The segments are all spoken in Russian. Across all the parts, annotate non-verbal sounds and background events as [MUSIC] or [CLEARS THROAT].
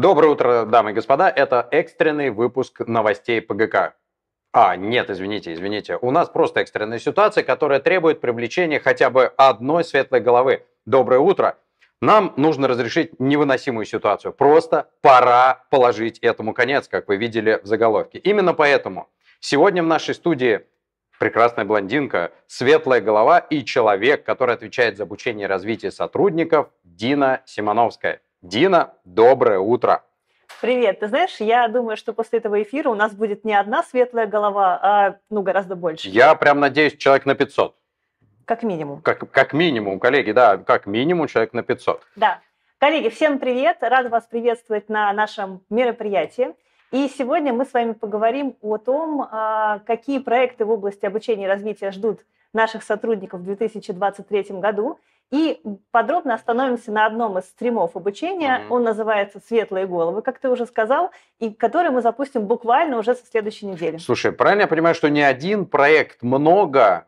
Доброе утро, дамы и господа. Это экстренный выпуск новостей ПГК. А, нет, извините, извините. У нас просто экстренная ситуация, которая требует привлечения хотя бы одной светлой головы. Доброе утро. Нам нужно разрешить невыносимую ситуацию. Просто пора положить этому конец, как вы видели в заголовке. Именно поэтому сегодня в нашей студии прекрасная блондинка, светлая голова и человек, который отвечает за обучение и развитие сотрудников, Дина Симоновская. Дина, доброе утро. Привет. Ты знаешь, я думаю, что после этого эфира у нас будет не одна светлая голова, а ну, гораздо больше. Я прям надеюсь, человек на 500. Как минимум. Как, как минимум, коллеги, да, как минимум человек на 500. Да. Коллеги, всем привет. Рад вас приветствовать на нашем мероприятии. И сегодня мы с вами поговорим о том, а, какие проекты в области обучения и развития ждут наших сотрудников в 2023 году и подробно остановимся на одном из стримов обучения. Mm-hmm. Он называется «Светлые головы», как ты уже сказал, и который мы запустим буквально уже со следующей недели. Слушай, правильно я понимаю, что не один проект, много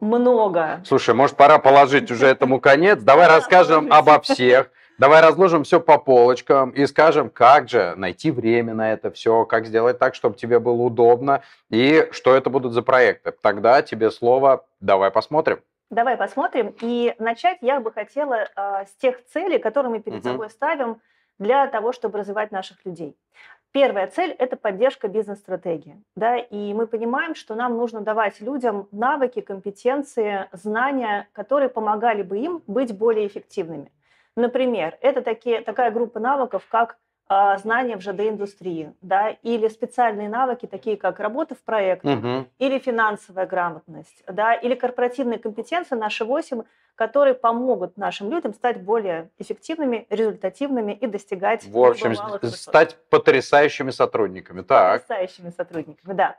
много. Слушай, может, пора положить уже этому конец. Давай расскажем обо всех. Давай разложим все по полочкам и скажем, как же найти время на это все, как сделать так, чтобы тебе было удобно и что это будут за проекты. Тогда тебе слово. Давай посмотрим. Давай посмотрим. И начать я бы хотела э, с тех целей, которые мы перед угу. собой ставим для того, чтобы развивать наших людей. Первая цель – это поддержка бизнес-стратегии. Да? И мы понимаем, что нам нужно давать людям навыки, компетенции, знания, которые помогали бы им быть более эффективными. Например, это такие, такая группа навыков, как а, знания в ЖД-индустрии, да, или специальные навыки, такие как работа в проектах, угу. или финансовая грамотность, да, или корпоративные компетенции, наши 8, которые помогут нашим людям стать более эффективными, результативными и достигать... В общем, стать потрясающими сотрудниками, так. Потрясающими сотрудниками, да.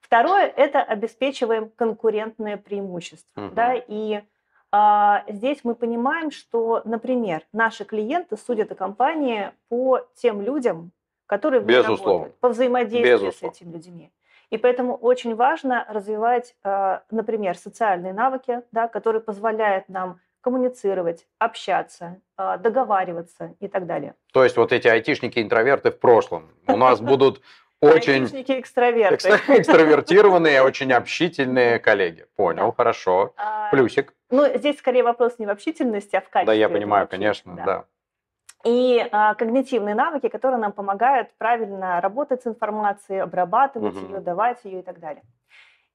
Второе – это обеспечиваем конкурентное преимущество, угу. да, и а, здесь мы понимаем, что, например, наши клиенты судят о компании по тем людям, которые безусловно, ней работают, по взаимодействию Безусловно. с этими людьми. И поэтому очень важно развивать, а, например, социальные навыки, да, которые позволяют нам коммуницировать, общаться, а, договариваться и так далее. То есть вот эти айтишники-интроверты в прошлом у нас [LAUGHS] будут очень... экстраверты. Экстравертированные, очень общительные коллеги. Понял, хорошо. Плюсик. Ну, здесь скорее вопрос не в общительности, а в качестве. Да, я понимаю, конечно, да. да. И а, когнитивные навыки, которые нам помогают правильно работать с информацией, обрабатывать угу. ее, давать ее и так далее.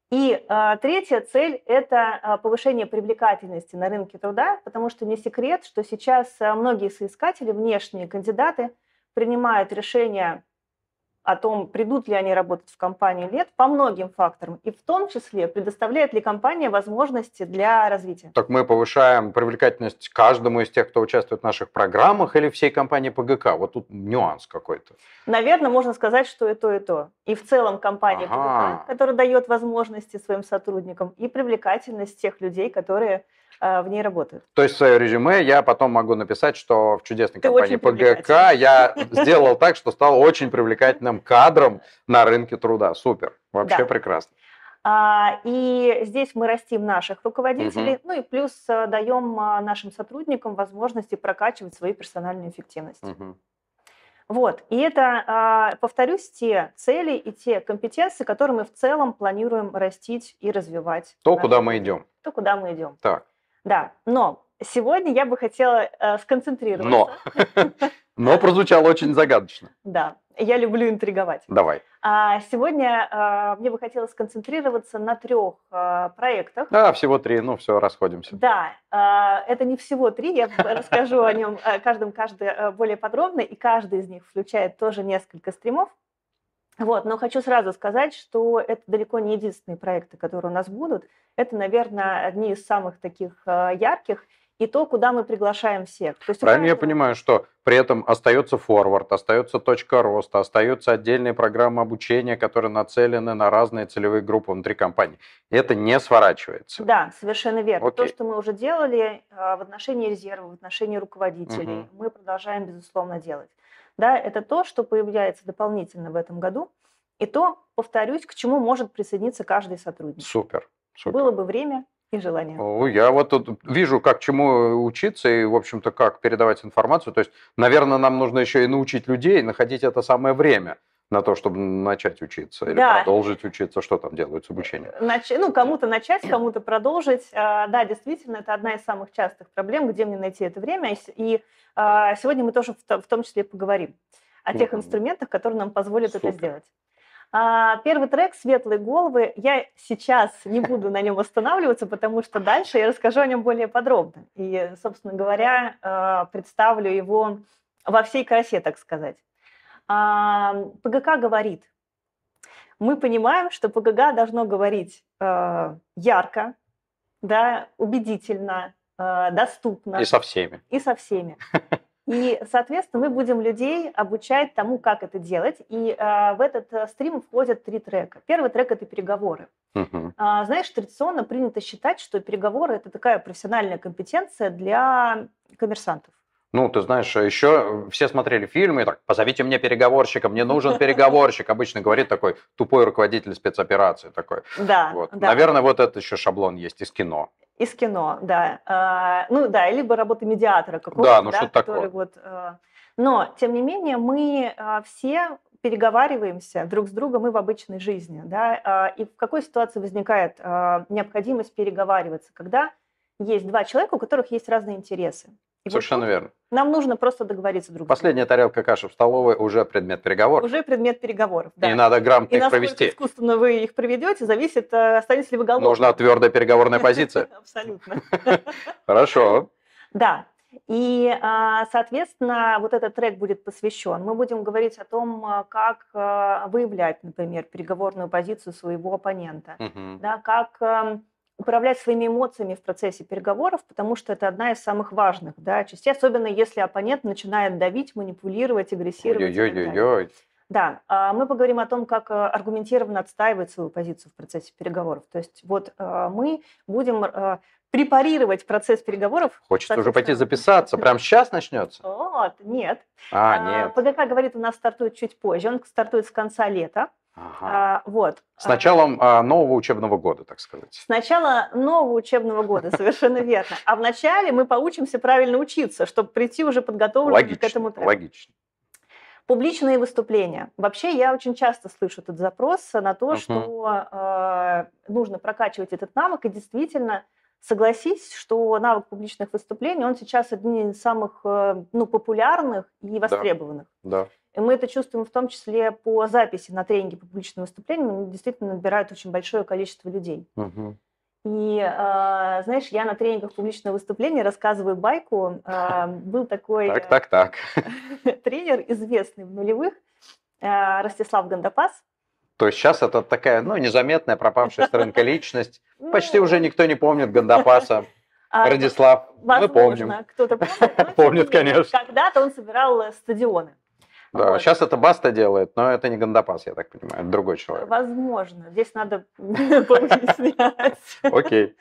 И э, третья цель – это э, повышение привлекательности на рынке труда, потому что не секрет, что сейчас а, многие соискатели, внешние кандидаты принимают решения о том, придут ли они работать в компанию или нет, по многим факторам. И в том числе, предоставляет ли компания возможности для развития. Так мы повышаем привлекательность каждому из тех, кто участвует в наших программах или всей компании ПГК. Вот тут нюанс какой-то. Наверное, можно сказать, что и то, и то. И в целом компания ага. ПГК, которая дает возможности своим сотрудникам, и привлекательность тех людей, которые Э, в ней работают. То есть свое резюме я потом могу написать, что в чудесной Ты компании ПГК я сделал так, что стал очень привлекательным кадром на рынке труда. Супер, вообще да. прекрасно. А, и здесь мы растим наших руководителей, угу. ну и плюс э, даем э, нашим сотрудникам возможности прокачивать свою персональную эффективность. Угу. Вот, и это, а, повторюсь, те цели и те компетенции, которые мы в целом планируем растить и развивать. То, куда мы идем. То, куда мы идем. Так. Да, но сегодня я бы хотела э, сконцентрироваться. Но. [LAUGHS] Но прозвучало очень загадочно. Да, я люблю интриговать. Давай. А сегодня а, мне бы хотелось сконцентрироваться на трех а, проектах. Да, всего три, ну все, расходимся. Да, а, это не всего три, я [LAUGHS] расскажу о нем э, каждом каждый э, более подробно, и каждый из них включает тоже несколько стримов. Вот, но хочу сразу сказать, что это далеко не единственные проекты, которые у нас будут. Это, наверное, одни из самых таких э, ярких и то, куда мы приглашаем всех. То есть Правильно каждого... я понимаю, что при этом остается форвард, остается точка роста, остаются отдельные программы обучения, которые нацелены на разные целевые группы внутри компании. И это не сворачивается. Да, совершенно верно. Окей. То, что мы уже делали э, в отношении резерва, в отношении руководителей, угу. мы продолжаем, безусловно, делать. Да, это то, что появляется дополнительно в этом году, и то, повторюсь, к чему может присоединиться каждый сотрудник. Супер. супер. Было бы время, и желание. Я вот тут вижу, как чему э, учиться и, в общем-то, как передавать информацию. То есть, наверное, нам нужно еще и научить людей находить это самое время на то, чтобы начать учиться или да. продолжить учиться, что там делают с обучением? Э, нач... Ну, кому-то начать, кому-то продолжить. А, да, действительно, это одна из самых частых проблем, где мне найти это время. И а, сегодня мы тоже в том числе поговорим о тех инструментах, которые нам позволят Супер. это сделать. А, первый трек «Светлые головы». Я сейчас не буду на нем останавливаться, потому что дальше я расскажу о нем более подробно. И, собственно говоря, представлю его во всей красе, так сказать. ПГК говорит. Мы понимаем, что ПГК должно говорить э, ярко, да, убедительно, э, доступно. И со всеми. И со всеми. И, соответственно, мы будем людей обучать тому, как это делать. И э, в этот э, стрим входят три трека. Первый трек это переговоры. Угу. А, знаешь, традиционно принято считать, что переговоры это такая профессиональная компетенция для коммерсантов. Ну, ты знаешь, а еще э, все смотрели фильмы, так, позовите мне переговорщика, мне нужен переговорщик. Обычно говорит такой тупой руководитель спецоперации такой. Да, вот. да. Наверное, вот это еще шаблон есть из кино. Из кино, да. А, ну да, либо работа медиатора какого-то, да, ну, да, что который такое. вот... Э, но, тем не менее, мы э, все переговариваемся друг с другом и в обычной жизни. Да? А, и в какой ситуации возникает необходимость переговариваться? Когда есть два человека, у которых есть разные интересы. Совершенно вот верно. Нам нужно просто договориться друг с другом. Последняя тарелка каши в столовой уже предмет переговоров. Уже предмет переговоров, да. И надо грамотно И их провести. искусственно вы их проведете, зависит, э, останетесь ли вы голодным. Нужна твердая переговорная позиция. [LAUGHS] Абсолютно. [LAUGHS] [LAUGHS] Хорошо. Да. И, э, соответственно, вот этот трек будет посвящен. Мы будем говорить о том, э, как выявлять, например, переговорную позицию своего оппонента, угу. да, как эм, управлять своими эмоциями в процессе переговоров, потому что это одна из самых важных да, частей, особенно если оппонент начинает давить, манипулировать, агрессировать. Ой-ой-ой-ой. Да, а мы поговорим о том, как э, аргументированно отстаивать свою позицию в процессе переговоров. То есть вот э, мы будем э, препарировать процесс переговоров. Хочется уже пойти записаться. Прям сейчас начнется? Вот, нет. А, а, нет. ПГК говорит, у нас стартует чуть позже. Он стартует с конца лета. Ага. А, вот. С началом а, нового учебного года, так сказать. С начала нового учебного года, совершенно верно. А вначале мы поучимся правильно учиться, чтобы прийти уже подготовленным к этому тренду. Логично. Публичные выступления. Вообще я очень часто слышу этот запрос на то, uh-huh. что э, нужно прокачивать этот навык. И действительно, согласись, что навык публичных выступлений, он сейчас один из самых э, ну, популярных и востребованных. Да. да. И мы это чувствуем в том числе по записи на тренинге по публичным выступлениям. Они действительно набирают очень большое количество людей. Угу. И, э, знаешь, я на тренингах публичного выступления рассказываю байку. Э, был такой... Так, так, так. Э, [LAUGHS] тренер известный в нулевых, э, Ростислав Гандапас. То есть сейчас это такая, ну, незаметная пропавшая с личность. Ну, Почти уже никто не помнит Гандапаса. Радислав, мы помним. кто-то помнит. Помнит, конечно. Когда-то он собирал стадионы. Да, вот. сейчас это Баста делает, но это не Гандапас, я так понимаю, это другой человек. Возможно, здесь надо [LAUGHS] пояснять. Окей.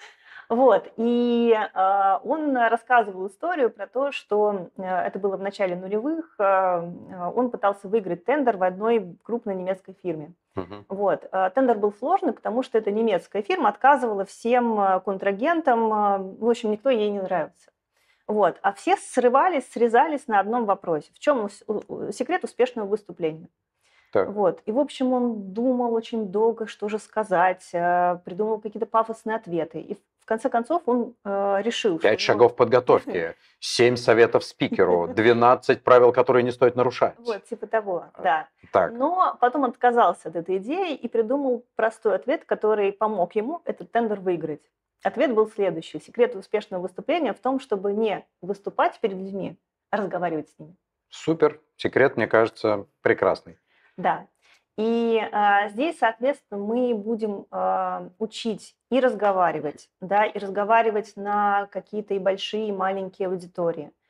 Вот, и э, он рассказывал историю про то, что э, это было в начале нулевых, э, он пытался выиграть тендер в одной крупной немецкой фирме. Uh-huh. Вот. А, тендер был сложный, потому что эта немецкая фирма отказывала всем э, контрагентам, э, в общем, никто ей не нравился. Вот. А все срывались, срезались на одном вопросе. В чем секрет успешного выступления? Так. Вот. И, в общем, он думал очень долго, что же сказать, э, придумал какие-то пафосные ответы. И в конце концов он э, решил... Пять шагов он... подготовки, семь советов спикеру, 12 [LAUGHS] правил, которые не стоит нарушать. Вот, типа того, а, да. Так. Но потом он отказался от этой идеи и придумал простой ответ, который помог ему этот тендер выиграть. Ответ был следующий. Секрет успешного выступления в том, чтобы не выступать перед людьми, а разговаривать с ними. Супер. Секрет, мне кажется, прекрасный. Да. И э, здесь, соответственно, мы будем э, учить и разговаривать, да, и разговаривать на какие-то и большие, и маленькие аудитории –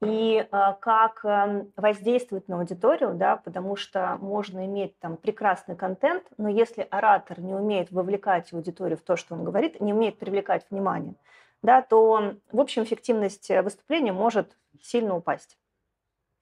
и а, как эм, воздействовать на аудиторию, да, потому что можно иметь там прекрасный контент, но если оратор не умеет вовлекать аудиторию в то, что он говорит, не умеет привлекать внимание, да, то, в общем, эффективность выступления может сильно упасть.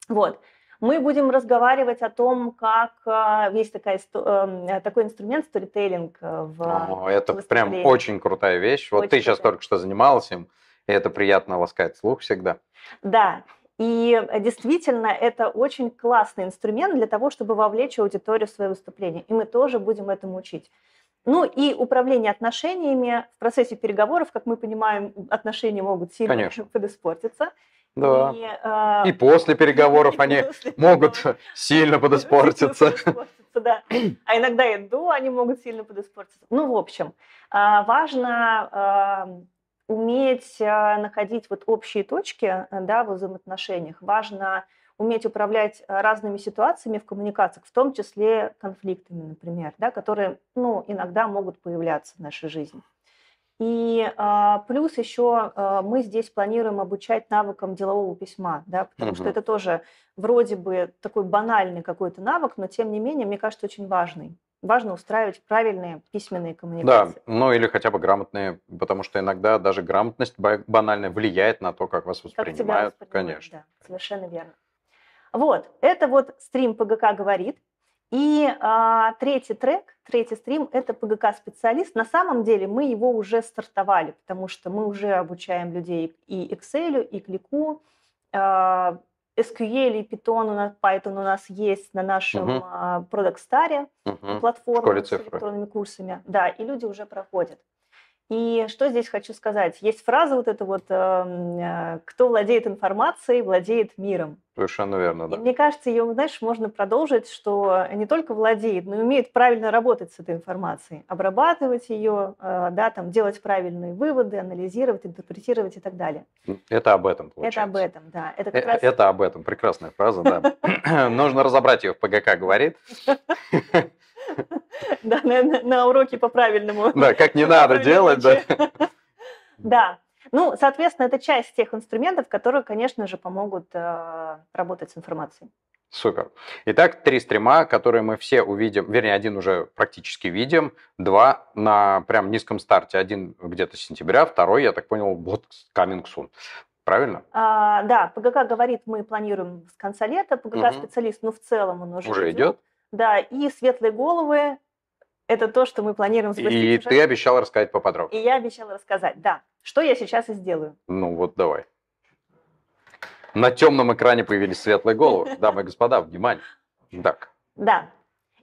Вот. Мы будем разговаривать о том, как а, есть такая, эм, такой инструмент сторителлинг э, в О, это прям очень крутая вещь. Вот очень ты сейчас крутая. только что занималась им. И это приятно ласкает слух всегда. Да, и э, действительно, это очень классный инструмент для того, чтобы вовлечь аудиторию в свое выступление. И мы тоже будем этому учить. Ну и управление отношениями в процессе переговоров, как мы понимаем, отношения могут сильно Конечно. [LAUGHS] подиспортиться. Да. И, э, и после переговоров [LAUGHS] и они после могут переговоров. [LAUGHS] сильно подиспортиться. Да. А иногда и до они могут сильно подиспортиться. Ну, в общем, а, важно уметь а, находить вот общие точки э, да, в взаимоотношениях. Важно уметь управлять э, разными ситуациями в коммуникациях, в том числе конфликтами, например, да, которые ну, иногда могут появляться в нашей жизни. И а, плюс еще а, мы здесь планируем обучать навыкам делового письма, да, потому угу. что это тоже вроде бы такой банальный какой-то навык, но тем не менее, мне кажется, очень важный важно устраивать правильные письменные коммуникации. Да, ну или хотя бы грамотные, потому что иногда даже грамотность банально влияет на то, как вас воспринимают. Как тебя воспринимают Конечно. Да, совершенно верно. Вот, это вот стрим ПГК говорит. И а, третий трек, третий стрим – это ПГК-специалист. На самом деле мы его уже стартовали, потому что мы уже обучаем людей и Excel, и Клику, а, SQL e и Python, у нас, Python у нас есть на нашем uh-huh. Product Star uh-huh. платформе с электронными курсами. Да, и люди уже проходят. И что здесь хочу сказать? Есть фраза вот эта вот, эм, э, кто владеет информацией, владеет миром. Совершенно верно, да. И мне кажется, ее, знаешь, можно продолжить, что не только владеет, но и умеет правильно работать с этой информацией, обрабатывать ее, э, да, там, делать правильные выводы, анализировать, интерпретировать и так далее. Это об этом, получается. Это об этом, да. Это, э, как э- раз... это об этом. Прекрасная фраза, да. [LAUGHS] [CLEARS THROAT] Нужно разобрать ее в ПГК, говорит. [LAUGHS] [LAUGHS] Да, на, на, на уроке по правильному. Да, как не надо делать, да. [LAUGHS] Да. Ну, соответственно, это часть тех инструментов, которые, конечно же, помогут э, работать с информацией. Супер. Итак, три стрима, которые мы все увидим, вернее, один уже практически видим, два на прям низком старте, один где-то с сентября, второй, я так понял, вот coming soon. Правильно? А, да, ПГК говорит, мы планируем с конца лета, ПГК-специалист, угу. ну, в целом он уже, уже идет. идет. Да, и светлые головы, это то, что мы планируем запустить. И уже. ты обещал рассказать поподробнее. И я обещала рассказать, да. Что я сейчас и сделаю. Ну вот давай. На темном экране появились светлые головы. [LAUGHS] Дамы и господа, внимание. Так. Да.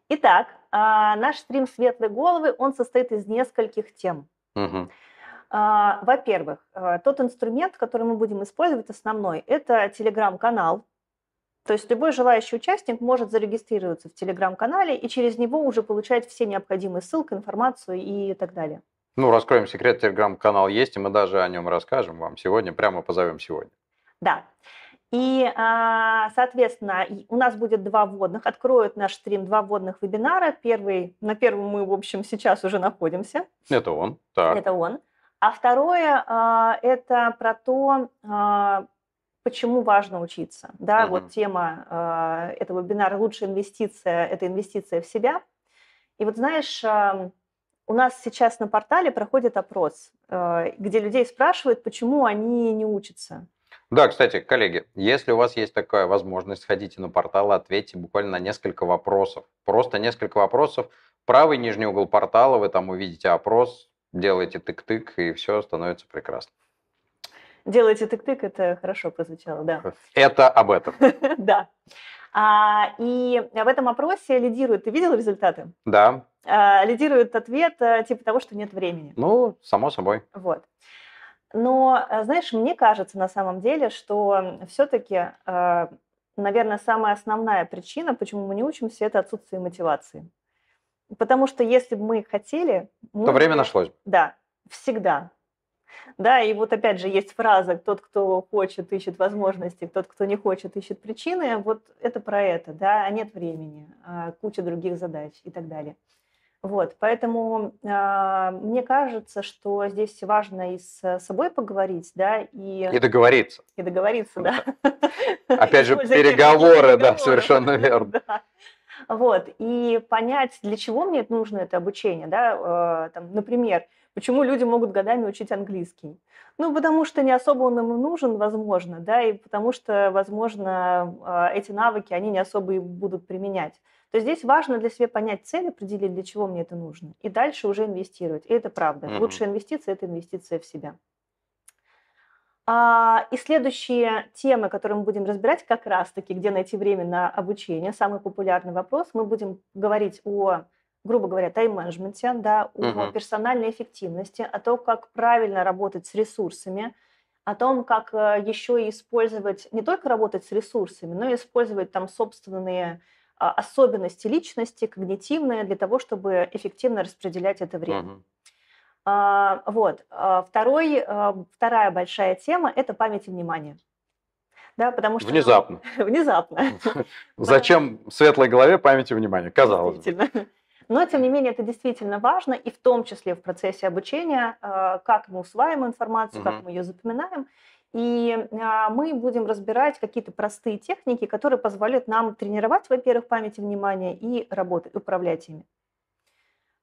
Итак, а, наш стрим «Светлые головы», он состоит из нескольких тем. Угу. Во-первых, э, тот инструмент, который мы будем использовать основной, это телеграм-канал, то есть любой желающий участник может зарегистрироваться в телеграм-канале и через него уже получать все необходимые ссылки, информацию и так далее. Ну, раскроем секрет, телеграм-канал есть, и мы даже о нем расскажем вам сегодня, прямо позовем сегодня. Да. И, а, соответственно, у нас будет два вводных, откроют наш стрим два вводных вебинара. Первый, на первом мы, в общем, сейчас уже находимся. Это он, так. Это он. А второе а, – это про то, а, почему важно учиться. Да, uh-huh. вот тема э, этого вебинара «Лучшая инвестиция» – это инвестиция в себя. И вот знаешь, э, у нас сейчас на портале проходит опрос, э, где людей спрашивают, почему они не учатся. Да, кстати, коллеги, если у вас есть такая возможность, ходите на портал, ответьте буквально на несколько вопросов. Просто несколько вопросов. Правый нижний угол портала, вы там увидите опрос, делаете тык-тык, и все становится прекрасно. Делайте тык-тык, это хорошо прозвучало, да. Это об этом. [LAUGHS] Да. А, и в этом опросе лидирует, ты видел результаты? Да. А, лидирует ответ э, типа того, что нет времени. Ну, само собой. Вот. Но, э, знаешь, мне кажется на самом деле, что все-таки, э, наверное, самая основная причина, почему мы не учимся, это отсутствие мотивации. Потому что если бы мы хотели... Мы... То время нашлось. Да, всегда. Да, и вот опять же есть фраза «тот, кто хочет, ищет возможности, тот, кто не хочет, ищет причины». Вот это про это, да, а нет времени, а куча других задач и так далее. Вот, поэтому э, мне кажется, что здесь важно и с собой поговорить, да, и... И договориться. И договориться, да. Опять же, [LAUGHS] переговоры, да, совершенно [LAUGHS] верно. Вот, и понять, для чего мне нужно это обучение, да, а, там, например, Почему люди могут годами учить английский? Ну, потому что не особо он им нужен, возможно, да, и потому что, возможно, а, эти навыки они не особо и будут применять. То есть здесь важно для себя понять цель, определить, для чего мне это нужно, и дальше уже инвестировать. И это правда. Mm-hmm. Лучшая инвестиция – это инвестиция в себя. А, и следующие темы, которые мы будем разбирать, как раз-таки, где найти время на обучение, самый популярный вопрос. Мы будем говорить о грубо говоря, тайм-менеджменте, да, о угу. персональной эффективности, о том, как правильно работать с ресурсами, о том, как э, еще и использовать, не только работать с ресурсами, но и использовать там собственные а, особенности личности, когнитивные, для того, чтобы эффективно распределять это время. Угу. вот. А второй, э, вторая большая тема – это память и внимание. Да, потому что ну, внезапно. [LAUGHS] Внезапно. [LAUGHS] Зачем светлой голове память и внимание? Казалось бы. Но, тем не менее, это действительно важно, и в том числе в процессе обучения, э, как мы усваиваем информацию, угу. как мы ее запоминаем. И э, мы будем разбирать какие-то простые техники, которые позволят нам тренировать, во-первых, память и внимание и работать, управлять ими.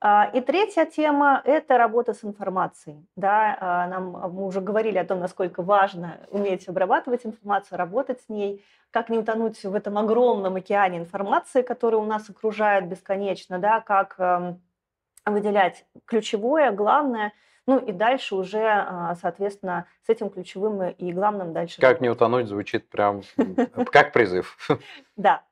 А, и третья тема – это работа с информацией. Да, а, нам, а, мы уже говорили о том, насколько важно уметь обрабатывать информацию, работать с ней, как не утонуть в этом огромном океане информации, который у нас окружает бесконечно, да, как эм, выделять ключевое, главное, ну и дальше уже, соответственно, с этим ключевым и главным дальше. Как не утонуть звучит прям [LAUGHS] как призыв. Да,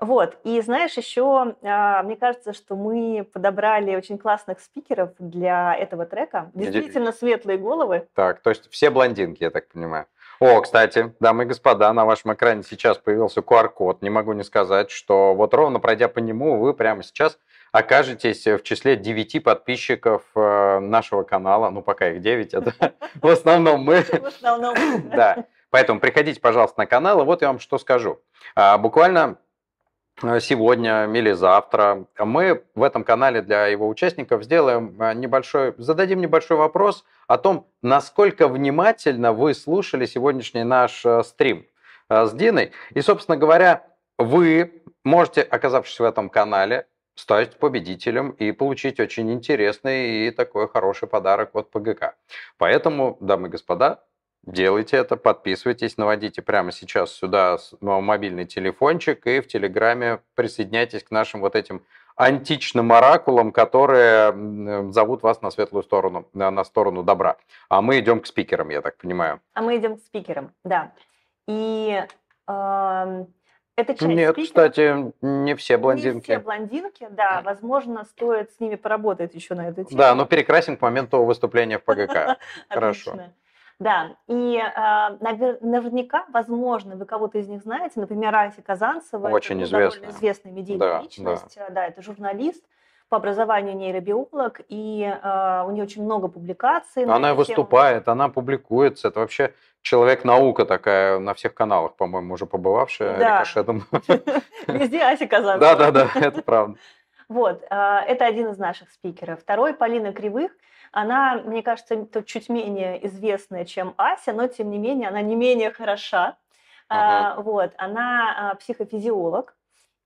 вот. И знаешь, еще а, мне кажется, что мы подобрали очень классных спикеров для этого трека. Действительно светлые головы. Так, то есть все блондинки, я так понимаю. О, кстати, дамы и господа, на вашем экране сейчас появился QR-код. Не могу не сказать, что вот ровно пройдя по нему, вы прямо сейчас окажетесь в числе 9 подписчиков э, нашего канала. Ну, пока их 9, это [LAUGHS] в основном мы. [LAUGHS] В основном мы, да. Поэтому приходите, пожалуйста, на канал, и вот я вам что скажу. А, буквально Э, сегодня или завтра. Мы в этом канале для его участников сделаем э, небольшой, зададим небольшой вопрос о том, насколько внимательно вы слушали сегодняшний наш э, стрим с Диной. И, собственно говоря, вы можете, оказавшись в этом канале, стать победителем и получить очень интересный и такой хороший подарок от ПГК. Поэтому, дамы и господа, Делайте это, подписывайтесь, наводите прямо сейчас сюда мобильный телефончик и в Телеграме присоединяйтесь к нашим вот этим античным оракулам, которые зовут вас на светлую сторону, на сторону добра. А мы идем к спикерам, я так понимаю. А мы идем к спикерам, да. И э, это часть Нет, спикеров, кстати, не все блондинки. Не все блондинки, да. Возможно, стоит с ними поработать еще на эту тему. Да, но перекрасим к моменту выступления в ПГК. [LAUGHS] Хорошо. Да, и э, наверняка, возможно, вы кого-то из них знаете, например, Ася Казанцева. Очень это, известная. Довольно известная медийная да, личность, да. Э, да, это журналист по образованию нейробиолог, и э, у нее очень много публикаций. Она выступает, тему. она публикуется, это вообще человек-наука такая на всех каналах, по-моему, уже побывавшая да. рикошетом. [LAUGHS] Везде Ася Казанцева. Да-да-да, это правда. Вот, а, это один из наших спикеров. Второй – Полина Кривых – она, мне кажется, чуть менее известная, чем Ася, но тем не менее она не менее хороша. Ага. А, вот, она а, психофизиолог.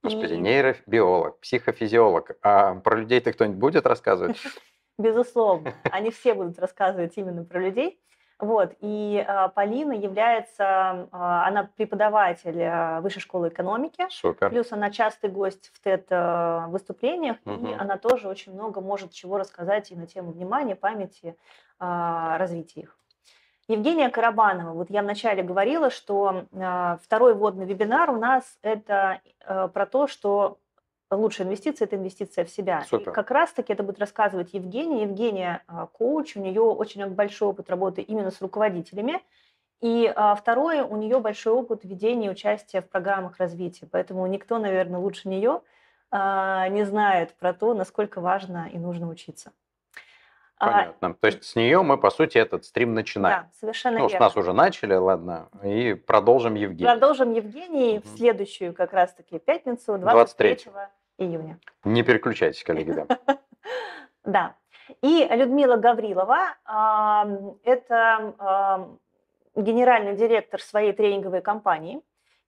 Господи, и... нейробиолог, психофизиолог. А про людей-то кто-нибудь будет рассказывать? [LAUGHS] Безусловно, они все будут рассказывать именно про людей. Вот, и э, Полина является, э, она преподаватель а, Высшей школы экономики. Супер. Плюс она частый гость в ТЭТ выступлениях, угу. и она тоже очень много может чего рассказать и на тему внимания, памяти, э, развития их. Евгения Карабанова. Вот я вначале говорила, что э, второй водный вебинар у нас это э, про то, что лучшая инвестиция – это инвестиция в себя. Супер. И как раз-таки это будет рассказывать Евгения. Евгения а, коуч, у нее очень большой опыт работы именно с руководителями. И а, второе, у нее большой опыт ведения и участия в программах развития. Поэтому никто, наверное, лучше нее а, не знает про то, насколько важно и нужно учиться. Понятно. А, То есть с нее мы, по сути, этот стрим начинаем. Да, совершенно ну, верно. С нас уже начали, ладно, и продолжим Евгений. Продолжим Евгений угу. в следующую как раз-таки пятницу, 23, 23 июня. Не переключайтесь, коллеги, да. [LAUGHS] Да. И Людмила Гаврилова, а, это а, генеральный директор своей тренинговой компании,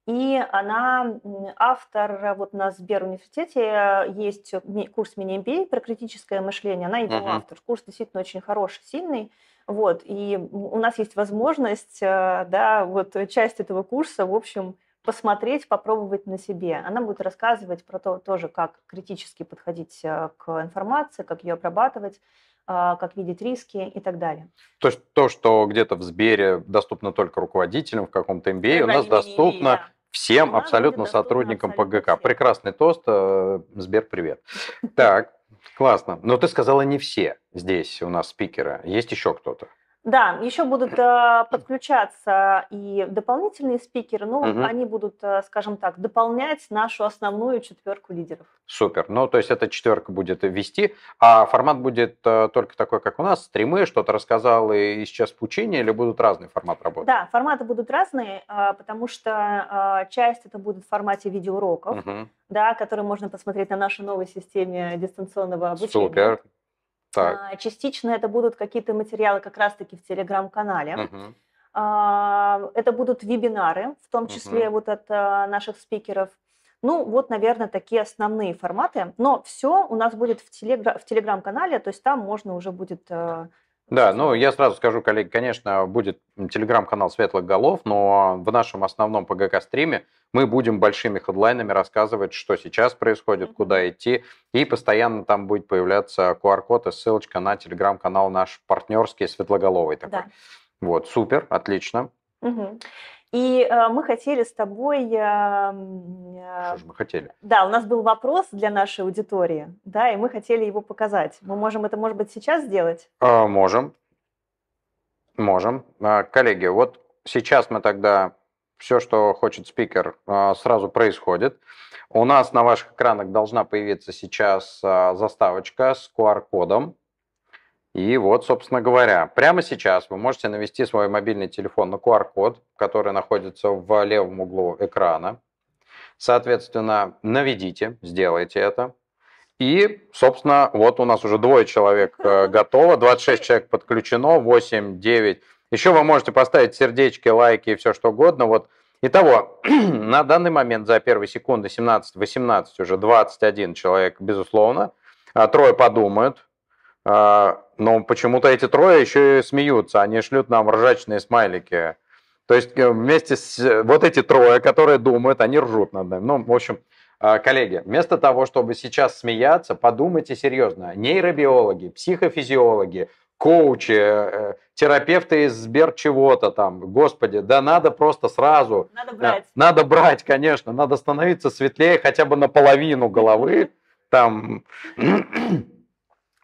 и она автор, вот на университете есть курс мини-MBA про критическое мышление, она его uh-huh. автор. Курс действительно очень хороший, сильный. Вот, и у нас есть возможность, э, да, вот часть этого курса, в общем, посмотреть, попробовать на себе. Она будет рассказывать про то тоже, как критически подходить э, к информации, как ее обрабатывать, а, как видеть риски и так далее. То есть то, что где-то в Сбере доступно только руководителям в каком-то MBA, Это у нас доступно всем Она абсолютно сотрудникам ПГК. Прекрасный тост. Э, Сбер, привет. Так, классно. Но ты сказала не все здесь у нас спикеры. Есть еще кто-то? Да, еще будут э, подключаться и дополнительные спикеры, но угу. они будут, э, скажем так, дополнять нашу основную четверку лидеров. Супер. Ну, то есть эта четверка будет вести, а формат будет э, только такой, как у нас, стримы, что-то рассказал и сейчас пучение, или будут разные форматы работы? Да, форматы будут разные, э, потому что э, часть это будет в формате видеоуроков, угу. да, которые можно посмотреть на нашей новой системе дистанционного обучения. Супер. Так. А, частично это будут какие-то материалы как раз-таки в телеграм-канале. Угу. Это будут вебинары, в том числе угу. вот от а, наших спикеров. Ну, вот, наверное, такие основные форматы. Но все у нас будет в, телегра- в телеграм-канале, то есть там можно уже будет да, ну я сразу скажу, коллеги, конечно, будет телеграм-канал Светлых Голов, но в нашем основном ПГК-стриме мы будем большими хедлайнами рассказывать, что сейчас происходит, куда идти, и постоянно там будет появляться QR-код и ссылочка на телеграм-канал наш партнерский Светлоголовый такой. Да. Вот, супер, отлично. Угу. И э, мы хотели с тобой... Э, э, Что же мы хотели? Да, у нас был вопрос для нашей аудитории, да, и мы хотели его показать. Мы можем это, может быть, сейчас сделать? А, можем. Можем. А, коллеги, вот сейчас мы тогда все, что хочет спикер, а, сразу происходит. У нас на ваших экранах должна появиться сейчас а, заставочка с QR-кодом. И вот, собственно говоря, прямо сейчас вы можете навести свой мобильный телефон на QR-код, который находится в левом углу экрана. Соответственно, наведите, сделайте это. И, собственно, вот у нас уже двое человек э, [LAUGHS] готово, 26 человек подключено, 8, 9. Еще вы можете поставить сердечки, лайки и все что угодно. Вот Итого, [CLEARS THROAT] на данный момент за первые секунды 17-18 уже 21 человек, безусловно. А, трое подумают, а, но почему-то эти трое еще и смеются, они шлют нам ржачные смайлики. То есть э, вместе с... Вот эти трое, которые думают, они ржут над нами. Ну, в общем, а, коллеги, вместо того, чтобы сейчас смеяться, подумайте серьезно. Нейробиологи, психофизиологи, коучи, э, терапевты из Сбер чего-то там, господи, да надо просто сразу. Надо брать. Надо брать, конечно, надо становиться светлее хотя бы наполовину головы, там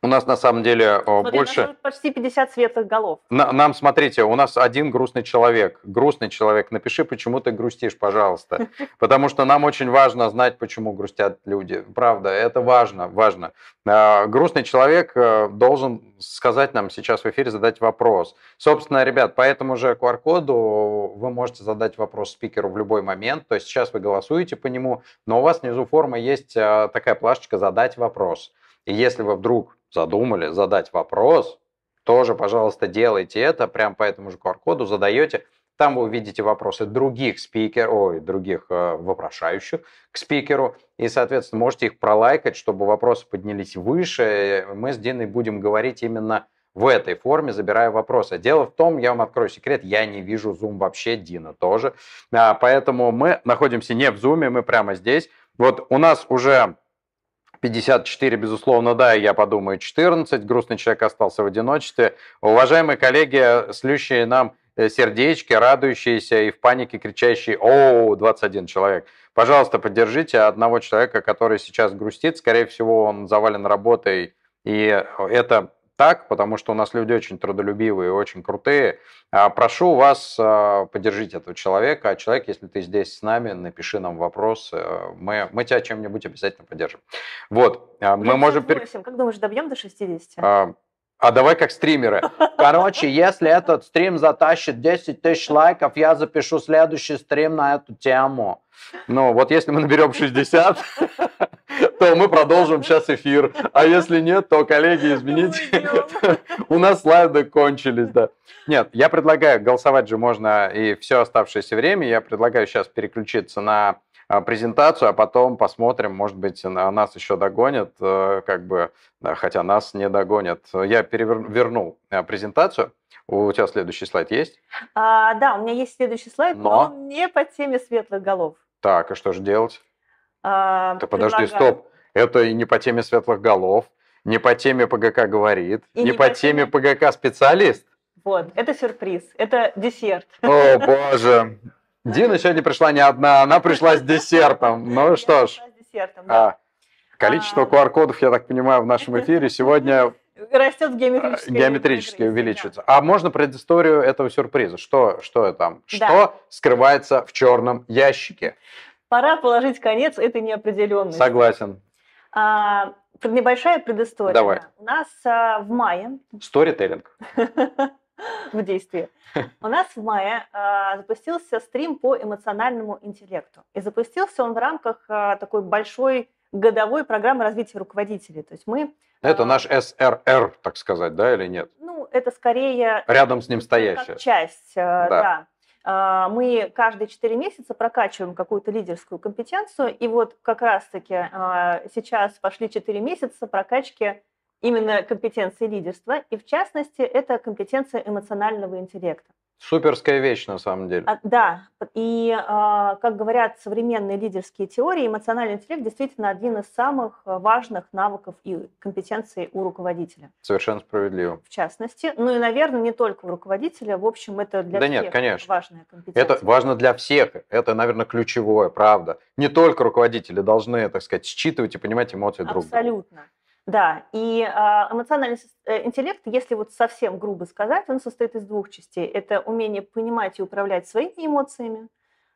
у нас на самом деле э, Смотри, больше... почти 50 светлых голов. На, нам, смотрите, у нас один грустный человек. Грустный человек. Напиши, почему ты грустишь, пожалуйста. [LAUGHS] Потому что нам очень важно знать, почему грустят люди. Правда, это важно, важно. Э, грустный человек э, должен сказать нам сейчас в эфире, задать вопрос. Собственно, ребят, по этому же QR-коду вы можете задать вопрос спикеру в любой момент. То есть сейчас вы голосуете по нему, но у вас внизу формы есть такая плашечка «Задать вопрос». И если вы вдруг задумали задать вопрос, тоже, пожалуйста, делайте это, прямо по этому же QR-коду задаете. Там вы увидите вопросы других спикеров, ой, других э, вопрошающих к спикеру, и, соответственно, можете их пролайкать, чтобы вопросы поднялись выше. Мы с Диной будем говорить именно в этой форме, забирая вопросы. Дело в том, я вам открою секрет, я не вижу Zoom вообще, Дина тоже. А, поэтому мы находимся не в Zoom, мы прямо здесь. Вот у нас уже 54, безусловно, да, я подумаю, 14. Грустный человек остался в одиночестве. Уважаемые коллеги, слющие нам э, сердечки, радующиеся и в панике кричащие «О, 21 человек». Пожалуйста, поддержите одного человека, который сейчас грустит. Скорее всего, он завален работой, и это так, потому что у нас люди очень трудолюбивые, очень крутые. А, прошу вас а, поддержить этого человека. А человек, если ты здесь с нами, напиши нам вопрос. Мы, мы тебя чем-нибудь обязательно поддержим. Вот, а, мы Блин, можем... Пер... Как думаешь, добьем до 60? А, а давай как стримеры. Короче, если этот стрим затащит 10 тысяч лайков, я запишу следующий стрим на эту тему. Ну, вот если мы наберем 60, то мы продолжим сейчас эфир. А если нет, то, коллеги, извините, [LAUGHS] у нас слайды кончились, да. Нет, я предлагаю, голосовать же можно и все оставшееся время, я предлагаю сейчас переключиться на а, презентацию, а потом посмотрим, может быть, на нас еще догонят, э, как бы, хотя нас не догонят. Я перевернул э, презентацию. У тебя следующий слайд есть? А, да, у меня есть следующий слайд, но, но не по теме светлых голов. Так, и а что же делать? А, да подожди, стоп. Это не по теме светлых голов, не по теме ПГК говорит, И не, не по теме ПГК специалист. Вот, это сюрприз, это десерт. О, боже. Дина сегодня пришла не одна, она пришла с десертом. Ну что ж. а, количество а... QR-кодов, я так понимаю, в нашем эфире сегодня... Растет э, геометрически. Геометрически увеличивается. Да. А можно предысторию этого сюрприза? Что, что там? Да. Что скрывается в черном ящике? пора положить конец этой неопределенности. Согласен. А, небольшая предыстория. Давай. У нас а, в мае... Сторителлинг. [LAUGHS] В действии. У нас в мае а, запустился стрим по эмоциональному интеллекту. И запустился он в рамках а, такой большой годовой программы развития руководителей. То есть мы... А, это наш СРР, так сказать, да, или нет? Ну, это скорее... Рядом с ним стоящая. часть, да. да. А, мы каждые 4 месяца прокачиваем какую-то лидерскую компетенцию, и вот как раз-таки а, сейчас пошли 4 месяца прокачки именно компетенции лидерства, и в частности это компетенция эмоционального интеллекта. Суперская вещь, на самом деле. А, да, и э, как говорят современные лидерские теории, эмоциональный интеллект действительно один из самых важных навыков и компетенций у руководителя. Совершенно справедливо. В частности, ну и, наверное, не только у руководителя, в общем, это для да всех нет, конечно. важная компетенция. Это важно для всех, это, наверное, ключевое, правда. Не только руководители должны, так сказать, считывать и понимать эмоции Абсолютно. друг друга. Абсолютно. Да, и а, эмоциональный э, интеллект, если вот совсем грубо сказать, он состоит из двух частей. Это умение понимать и управлять своими эмоциями,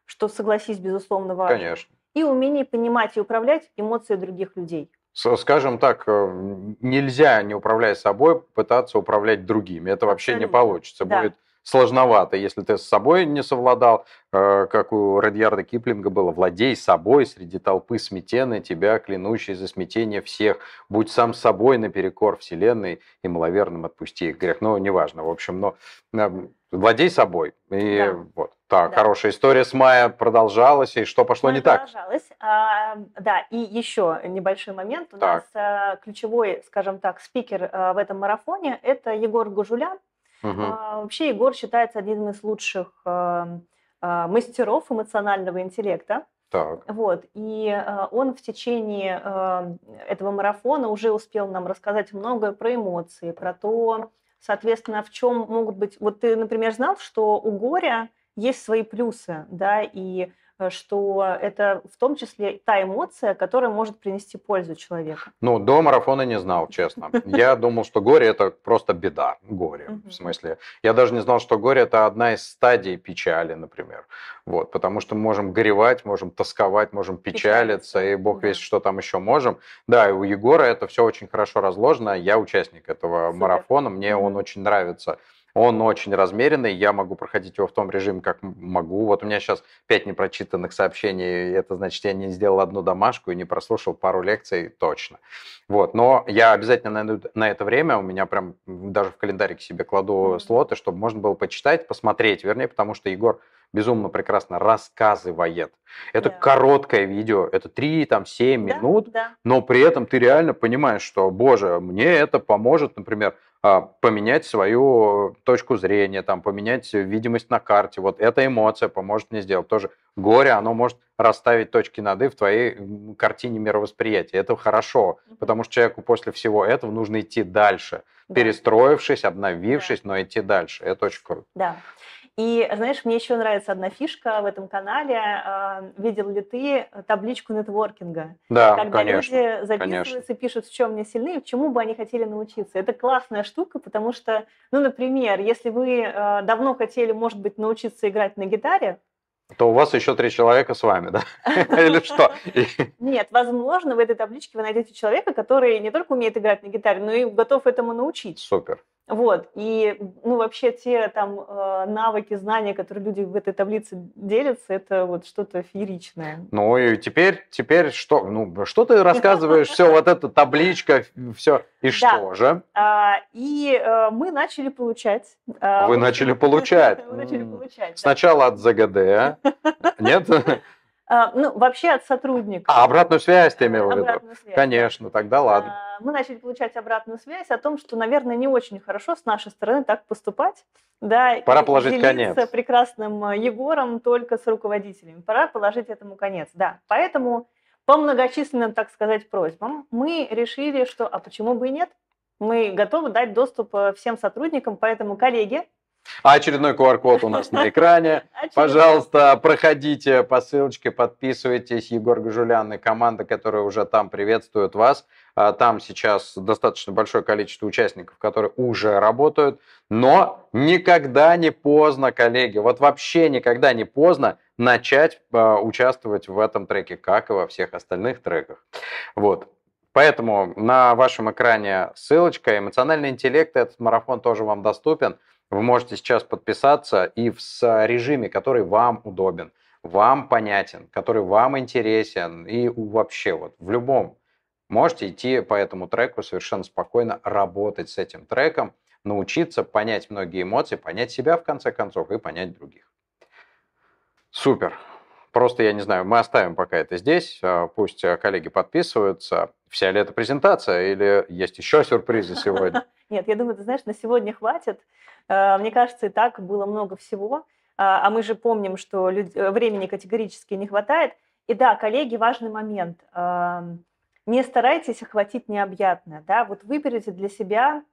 что, согласись, безусловно, важно. Конечно. И умение понимать и управлять эмоции других людей. Скажем так, э, нельзя, не управляя собой, пытаться управлять другими. Это вообще Абсолютно. не получится. Да. Будет сложновато, если ты с собой не совладал, э, как у Радьярда Киплинга было, владей собой среди толпы сметены, тебя клянущий за смятение всех, будь сам собой наперекор вселенной и маловерным отпусти их грех. Ну, неважно, в общем, но эм, владей собой. И да. вот так да. хорошая история с мая продолжалась, и что пошло не так? Продолжалась, а, да, и еще небольшой момент. У так. нас а, ключевой, скажем так, спикер а, в этом марафоне – это Егор Гужулян, Угу. А, вообще Егор считается одним из лучших а, а, мастеров эмоционального интеллекта. Так. Вот. И э, он в течение э, этого марафона уже успел нам рассказать многое про эмоции, про то, соответственно, в чем могут быть... Вот ты, например, знал, что у горя есть свои плюсы, да, и Э, что это в том числе та эмоция, которая может принести пользу человеку. Ну, до марафона не знал, честно. [LAUGHS] Я думал, что горе – это просто беда, горе. В смысле, я даже не знал, что горе – это одна из стадий печали, например. Вот, потому что мы можем горевать, можем тосковать, можем печалиться, и бог весь, что там еще можем. Да, и у Егора это все очень хорошо разложено. Я участник этого марафона, мне он очень нравится. Он очень размеренный, я могу проходить его в том режиме, как могу. Вот у меня сейчас пять непрочитанных сообщений, это значит, я не сделал одну домашку и не прослушал пару лекций точно. Вот, но я обязательно найду на это время, у меня прям даже в календарик себе кладу слоты, чтобы можно было почитать, посмотреть, вернее, потому что Егор безумно прекрасно рассказывает. Это да. короткое видео, это 3-7 там, да, минут, да. но при этом ты реально понимаешь, что, боже, мне это поможет, например, а, поменять свою точку зрения, там, поменять видимость на карте. Вот эта эмоция поможет мне сделать. Тоже горе, оно может расставить точки над «и» в твоей картине мировосприятия. Это хорошо, потому что человеку после всего этого нужно идти дальше, да. перестроившись, обновившись, да. но идти дальше. Это очень круто. Да. И, знаешь, мне еще нравится одна фишка в этом канале. А, видел ли ты табличку нетворкинга? Да, Когда конечно. люди записываются, конечно. пишут, в чем они сильны и чему бы они хотели научиться. Это классная штука, потому что, ну, например, если вы а, давно хотели, может быть, научиться играть на гитаре, то у вас еще три человека с вами, да? [LAUGHS] Или что? Нет, возможно, в этой табличке вы найдете человека, который не только умеет играть на гитаре, но и готов этому научить. Супер. Вот. И ну, вообще те там э, навыки, знания, которые люди в этой таблице делятся, это вот что-то фееричное. Ну и теперь, теперь что? Ну, что ты рассказываешь? Все, вот эта табличка, все. И что же? А, и э, мы начали получать. А, [LAUGHS] Вы начали получать. начали получать. Сначала от ЗГД, [LAUGHS] нет? А, ну, вообще от сотрудников. А обратную связь ты имела в виду? Связь. Конечно, тогда ладно. А, мы начали получать обратную связь о том, что, наверное, не очень хорошо с нашей стороны так поступать. Да, Пора положить конец. прекрасным э, Егором только с руководителями. Пора положить этому конец, да. Поэтому по многочисленным, так сказать, просьбам мы решили, что а почему бы и нет? Мы готовы дать доступ э, всем сотрудникам, поэтому, коллеги, а очередной QR-код у нас на экране. [LAUGHS] Пожалуйста, проходите по ссылочке, подписывайтесь. Егор Гажулян и команда, которая уже там приветствует вас. А, там сейчас достаточно большое количество участников, которые уже работают. Но никогда не поздно, коллеги. Вот вообще никогда не поздно начать а, участвовать в этом треке, как и во всех остальных треках. Вот. Поэтому на вашем экране ссылочка. Эмоциональный интеллект, этот марафон тоже вам доступен. Вы можете сейчас подписаться и в а, режиме, который вам удобен, вам понятен, который вам интересен и вообще вот в любом. Можете идти по этому треку совершенно спокойно, работать с этим треком, научиться понять многие эмоции, понять себя в конце концов и понять других. Супер. Просто я не знаю, мы оставим пока это здесь, а, пусть а, коллеги подписываются вся ли это презентация или есть еще сюрпризы сегодня? [LAUGHS] Нет, я думаю, ты знаешь, на сегодня хватит. Э, мне кажется, и так было много всего. А, а мы же помним, что э, времени категорически не хватает. И да, коллеги, важный момент. Э, не старайтесь охватить необъятное. Да? Вот выберите для себя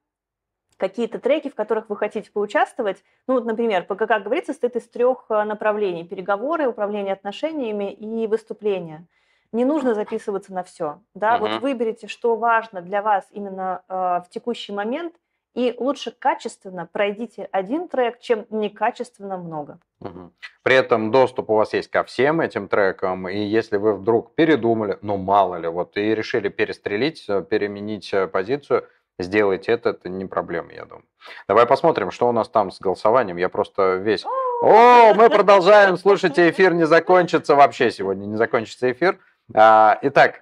какие-то треки, в которых вы хотите поучаствовать. Ну, вот, например, ПКК, как говорится, состоит из трех направлений. Переговоры, управление отношениями и выступления. Не нужно записываться на все. Да? Угу. Вот выберите, что важно для вас именно э, в текущий момент, и лучше качественно пройдите один трек, чем некачественно много. Угу. При этом доступ у вас есть ко всем этим трекам, и если вы вдруг передумали, ну мало ли, вот и решили перестрелить, э, переменить э, позицию, сделать это, это не проблема, я думаю. Давай посмотрим, что у нас там с голосованием. Я просто весь... О, мы продолжаем, слушайте, эфир не закончится вообще сегодня, не закончится эфир. А, итак,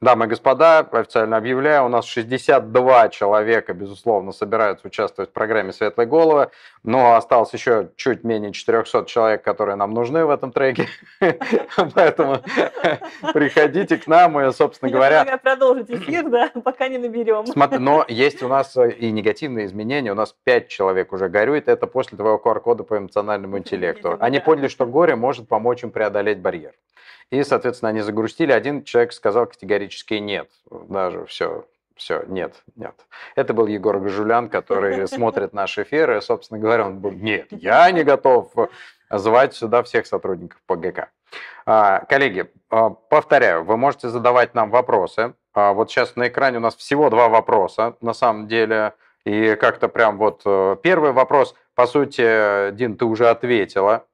дамы и господа, официально объявляю, у нас 62 человека, безусловно, собираются участвовать в программе «Светлые головы», но осталось еще чуть менее 400 человек, которые нам нужны в этом треке, [LAUGHS] поэтому приходите к нам и, собственно говоря... Продолжить эфир, да, пока не наберем. Но есть у нас э, и негативные изменения, у нас 5 человек уже горюет, это после твоего QR-кода по эмоциональному интеллекту. Они поняли, что горе может помочь им преодолеть барьер. И, соответственно, они загрустили. Один человек сказал категорически нет. Даже все, все, нет, нет. Это был Егор Гажулян, который [LAUGHS] смотрит наши эфиры. собственно говоря, он был, нет, я не готов звать сюда всех сотрудников ПГК. А, коллеги, а, повторяю, вы можете задавать нам вопросы. А, вот сейчас на экране у нас всего два вопроса, на самом деле. И как-то прям вот э, первый вопрос, по сути, Дин, ты уже ответила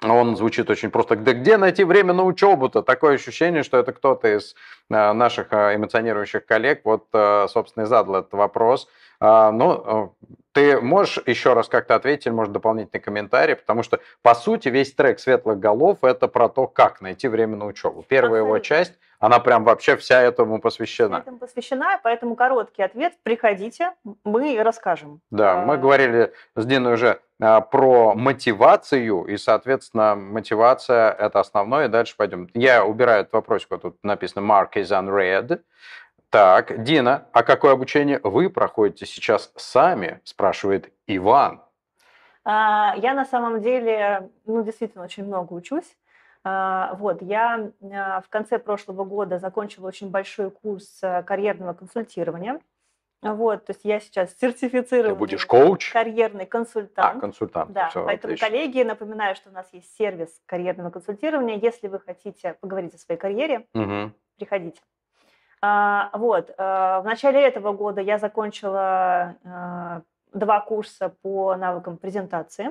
а он звучит очень просто. Да где найти время на учебу-то? Такое ощущение, что это кто-то из э, наших э, эмоционирующих коллег вот, э, собственно, и задал этот вопрос. А, ну, ты можешь еще раз как-то ответить или, может, дополнительный комментарий, потому что, по сути, весь трек «Светлых голов» — это про то, как найти время на учебу. Первая Абсолютно. его часть, она прям вообще вся этому посвящена. Этому посвящена, поэтому короткий ответ — приходите, мы расскажем. Да, мы а. говорили с Диной уже а, про мотивацию, и, соответственно, мотивация – это основное, и дальше пойдем. Я убираю этот вопросик, вот тут написано «Mark is unread». Так, Дина, а какое обучение вы проходите сейчас сами, спрашивает Иван. А, я на самом деле, ну, действительно, очень много учусь. А, вот, я в конце прошлого года закончила очень большой курс э, карьерного консультирования. Вот, то есть я сейчас сертифицированный. будешь коуч? Карьерный консультант. А, консультант. Да, Все, поэтому, отлично. коллеги, напоминаю, что у нас есть сервис карьерного консультирования. Если вы хотите поговорить о своей карьере, угу. приходите. А, вот, а, в начале этого года я закончила а, два курса по навыкам презентации.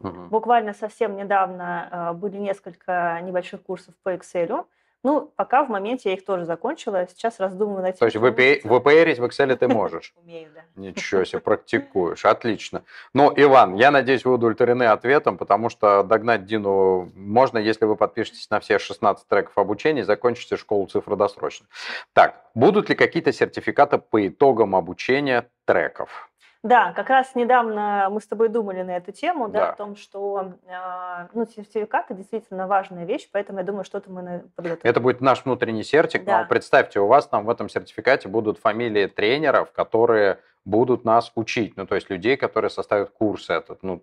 Угу. Буквально совсем недавно а, были несколько небольших курсов по Excel. Ну, пока в моменте я их тоже закончила, сейчас раздумываю над тем. То есть ВПРить в Excel ты можешь? [LAUGHS] Умею, да. Ничего себе, практикуешь, отлично. Ну, Иван, я надеюсь, вы удовлетворены ответом, потому что догнать Дину можно, если вы подпишетесь на все 16 треков обучения и закончите школу цифры досрочно. Так, будут ли какие-то сертификаты по итогам обучения треков? Да, как раз недавно мы с тобой думали на эту тему, да, да о том, что э, ну, сертификаты действительно важная вещь, поэтому я думаю, что-то мы подготовим. Это будет наш внутренний сертик, да. но представьте, у вас там в этом сертификате будут фамилии тренеров, которые будут нас учить, ну, то есть людей, которые составят курс этот. Ну,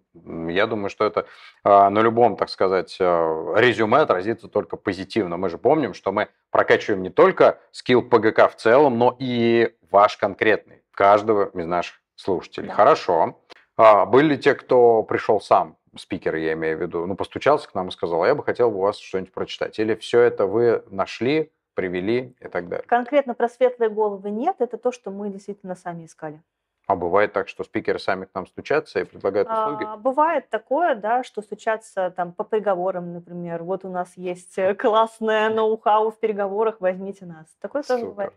я думаю, что это э, на любом, так сказать, э, резюме отразится только позитивно. Мы же помним, что мы прокачиваем не только скилл ПГК в целом, но и ваш конкретный, каждого из наших слушателей. Да. Хорошо. А, были те, кто пришел сам, спикер, я имею в виду, ну, постучался к нам и сказал, я бы хотел бы у вас что-нибудь прочитать. Или все это вы нашли, привели и так далее. Конкретно про светлые головы нет, это то, что мы действительно сами искали. А бывает так, что спикеры сами к нам стучатся и предлагают а, услуги? А, бывает такое, да, что стучатся там по переговорам, например. Вот у нас есть э, классное ноу-хау в переговорах, возьмите нас. Такое Супер. тоже бывает.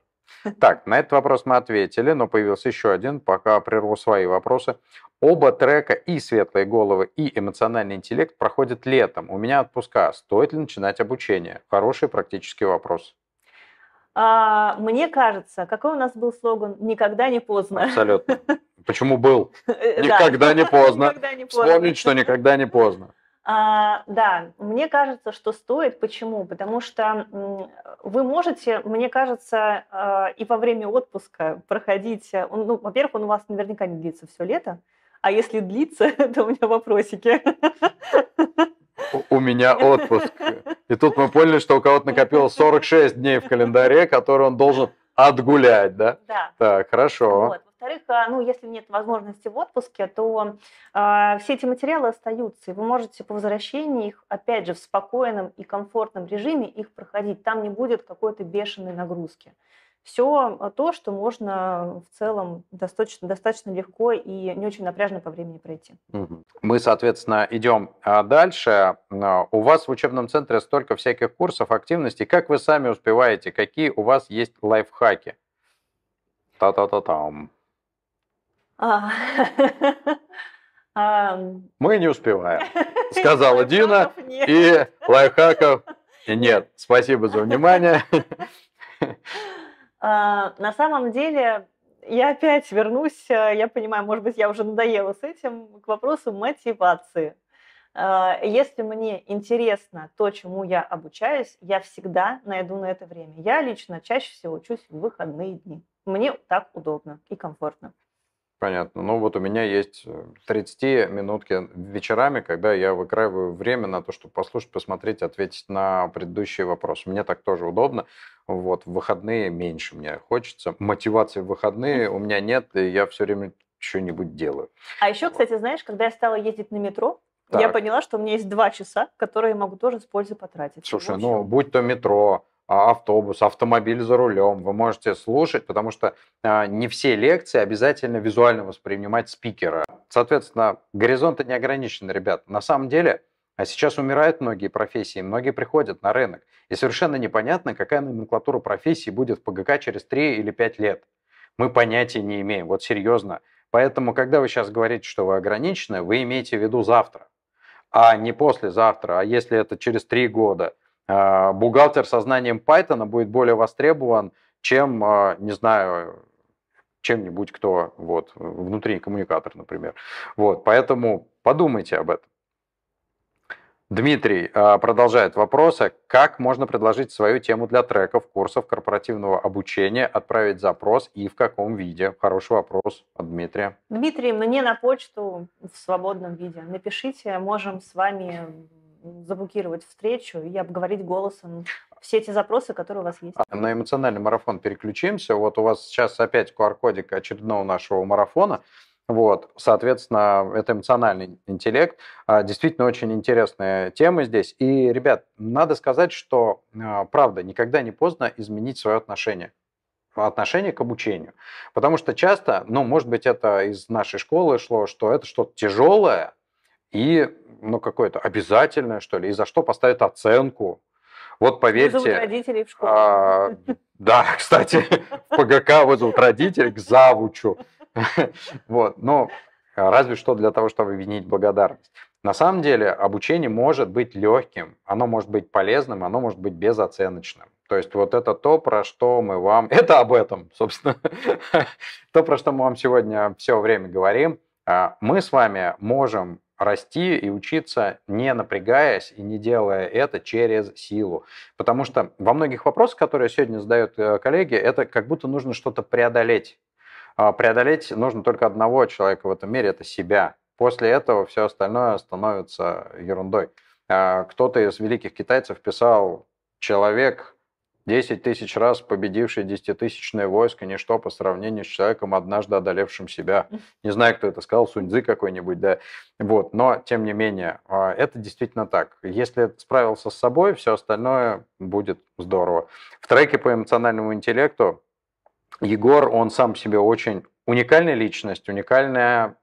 Так, на этот вопрос мы ответили, но появился еще один, пока прерву свои вопросы. Оба трека и «Светлые головы», и «Эмоциональный интеллект» проходят летом. У меня отпуска. Стоит ли начинать обучение? Хороший практический вопрос. А, мне кажется, какой у нас был слоган? Никогда не поздно. Абсолютно. Почему был? [LAUGHS] Никогда не поздно. Вспомнить, что никогда не поздно. А, да, мне кажется, что стоит. Почему? Потому что вы можете, мне кажется, а, и во время отпуска проходить... Э, ну, во-первых, он у вас наверняка не длится все лето. А если длится, [LAUGHS] то у меня вопросики. У меня отпуск. И тут мы поняли, что у кого-то накопилось 46 дней в календаре, которые он должен отгулять, да? Да. Так, хорошо. Вот. Во-вторых, а, ну, если нет возможности в отпуске, то э, все эти материалы остаются, и вы можете по возвращении их, опять же, в спокойном и комфортном режиме их проходить. Там не будет какой-то бешеной нагрузки. Все а, то, что можно в целом достаточно, достаточно легко и не очень напряжно по времени пройти. Мы, соответственно, идем дальше. У вас в учебном центре столько всяких курсов, активностей. Как вы сами успеваете? Какие у вас есть лайфхаки? Та-та-та-там. А. [LAUGHS] Мы не успеваем, [LAUGHS] сказала Дина, [LAUGHS] и лайфхаков нет. Спасибо за внимание. А, на самом деле, я опять вернусь, э, я понимаю, может быть, я уже надоела с этим, к вопросу мотивации. А, если мне интересно то, чему я обучаюсь, я всегда найду на это время. Я лично чаще всего учусь в выходные дни. Мне так удобно и комфортно. Понятно. Ну вот у меня есть 30 э, минутки вечерами, когда я выкраиваю время на то, чтобы послушать, посмотреть, ответить на предыдущие вопросы. Мне так тоже удобно. Вот в выходные меньше мне хочется. Мотивации в выходные у меня нет, и я все время что-нибудь делаю. А еще, кстати, знаешь, когда я стала ездить на метро, так. я поняла, что у меня есть два часа, которые я могу тоже с пользой потратить. Слушай, ну будь то метро, а, автобус, автомобиль за рулем. Вы можете слушать, потому что а, не все лекции обязательно визуально воспринимать спикера. Соответственно, горизонты не ограничены, ребят. На самом деле, а сейчас умирают многие профессии, многие приходят на рынок. И совершенно непонятно, какая номенклатура профессии будет в ПГК через 3 или 5 лет. Мы понятия не имеем, вот серьезно. Поэтому, когда вы сейчас говорите, что вы ограничены, вы имеете в виду завтра, а не послезавтра, а если это через 3 года – а, бухгалтер со знанием Python будет более востребован, чем, а, не знаю, чем-нибудь, кто вот, внутренний коммуникатор, например. Вот, поэтому подумайте об этом. Дмитрий а, продолжает вопросы. Как можно предложить свою тему для треков, курсов корпоративного обучения, отправить запрос и в каком виде? Хороший вопрос от Дмитрия. Дмитрий, мне на почту в свободном виде. Напишите, можем с вами заблокировать встречу и обговорить голосом все эти запросы, которые у вас есть. А, на эмоциональный марафон переключимся. Вот у вас сейчас опять QR-кодик очередного нашего марафона. Вот, соответственно, это эмоциональный интеллект. А, действительно, очень интересная тема здесь. И, ребят, надо сказать, что, а, правда, никогда не поздно изменить свое отношение отношение к обучению. Потому что часто, ну, может быть, это из нашей школы шло, что это что-то тяжелое, и ну, какое-то обязательное, что ли, и за что поставят оценку. Вот поверьте... Вызовут родителей в школу. А, [LAUGHS] да, кстати, в ПГК вызовут родителей к завучу. [LAUGHS] Вот, но разве что для того, чтобы винить благодарность. На самом деле обучение может быть легким, оно может быть полезным, оно может быть безоценочным. То есть вот это то, про что мы вам... [LAUGHS] Это об этом, собственно. то, про что мы вам сегодня все время говорим. А мы с вами можем расти и учиться, не напрягаясь и не делая это через силу. Потому что во многих вопросах, которые сегодня задают э, коллеги, это как будто нужно что-то преодолеть. А преодолеть нужно только одного человека в этом мире, это себя. После этого все остальное становится ерундой. А кто-то из великих китайцев писал, человек Десять тысяч раз победивший десятитысячное войско – ничто по сравнению с человеком, однажды одолевшим себя. Не знаю, кто это сказал, Суньцзы какой-нибудь, да. Вот, но, тем не менее, а, это действительно так. Если справился с собой, все остальное будет здорово. В треке по эмоциональному интеллекту Егор, он сам себе очень уникальная личность, уникальная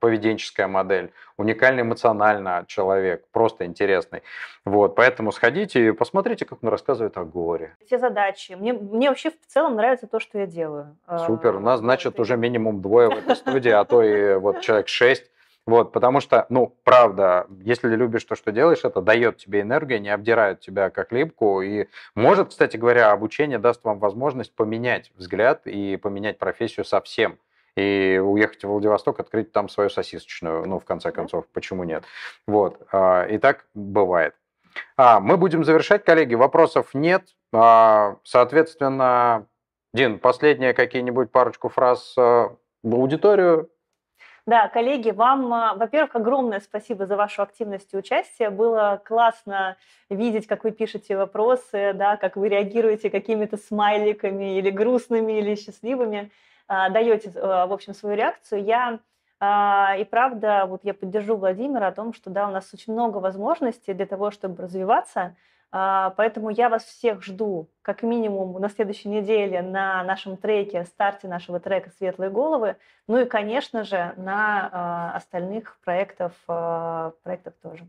поведенческая модель, уникальный эмоционально человек, просто интересный. Вот, поэтому сходите и посмотрите, как он рассказывает о горе. Все задачи. Мне, мне вообще в целом нравится то, что я делаю. А, Супер. У нас, значит, уже минимум двое в этой студии, а то и вот человек шесть вот, потому что, ну, правда, если любишь то, что делаешь, это дает тебе энергию, не обдирает тебя как липку. И может, кстати говоря, обучение даст вам возможность поменять взгляд и поменять профессию совсем и уехать в Владивосток, открыть там свою сосисочную, ну, в конце концов, почему нет. Вот, а, и так бывает. А, мы будем завершать, коллеги, вопросов нет. А, соответственно, Дин, последние какие-нибудь парочку фраз э, в аудиторию да, коллеги, вам, э, во-первых, огромное спасибо за вашу активность и участие. Было классно видеть, как вы пишете вопросы, да, как вы реагируете какими-то смайликами или грустными, или счастливыми. Э, даете, э, в общем, свою реакцию. Я и правда, вот я поддержу Владимира о том, что да, у нас очень много возможностей для того, чтобы развиваться, а, поэтому я вас всех жду как минимум на следующей неделе на нашем треке, старте нашего трека «Светлые головы», ну и, конечно же, на а, остальных проектов, а, проектах тоже.